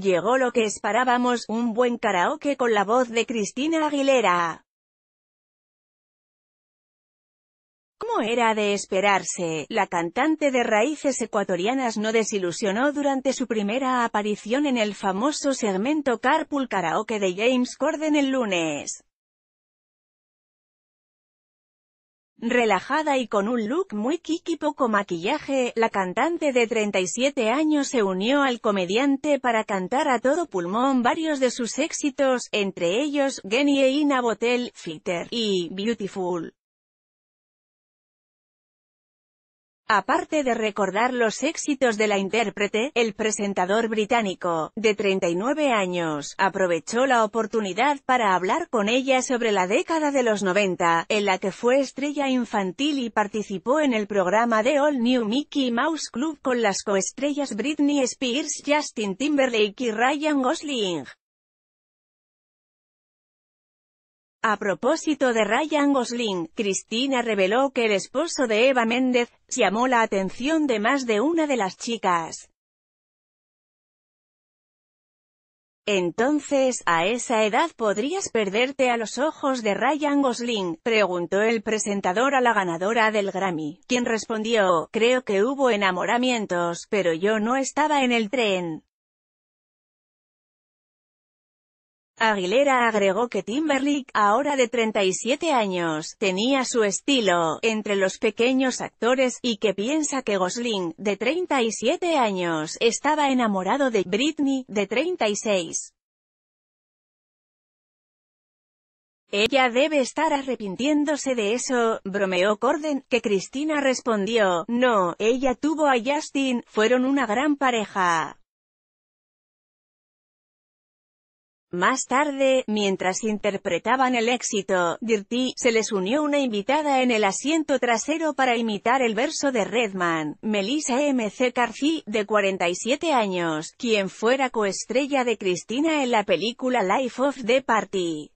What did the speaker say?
Llegó lo que esperábamos, un buen karaoke con la voz de Cristina Aguilera. ¿Cómo era de esperarse, la cantante de raíces ecuatorianas no desilusionó durante su primera aparición en el famoso segmento Carpool Karaoke de James Corden el lunes. Relajada y con un look muy kiki poco maquillaje, la cantante de 37 años se unió al comediante para cantar a todo pulmón varios de sus éxitos, entre ellos, Genie in a Botel, Fitter, y Beautiful. Aparte de recordar los éxitos de la intérprete, el presentador británico, de 39 años, aprovechó la oportunidad para hablar con ella sobre la década de los 90, en la que fue estrella infantil y participó en el programa de All New Mickey Mouse Club con las coestrellas Britney Spears, Justin Timberlake y Ryan Gosling. A propósito de Ryan Gosling, Cristina reveló que el esposo de Eva Méndez, llamó la atención de más de una de las chicas. Entonces, ¿a esa edad podrías perderte a los ojos de Ryan Gosling? Preguntó el presentador a la ganadora del Grammy, quien respondió, creo que hubo enamoramientos, pero yo no estaba en el tren. Aguilera agregó que Timberlake, ahora de 37 años, tenía su estilo, entre los pequeños actores, y que piensa que Gosling, de 37 años, estaba enamorado de Britney, de 36. Ella debe estar arrepintiéndose de eso, bromeó Corden, que Cristina respondió, no, ella tuvo a Justin, fueron una gran pareja. Más tarde, mientras interpretaban el éxito, Dirty, se les unió una invitada en el asiento trasero para imitar el verso de Redman, Melissa M. C. de 47 años, quien fuera coestrella de Cristina en la película Life of the Party.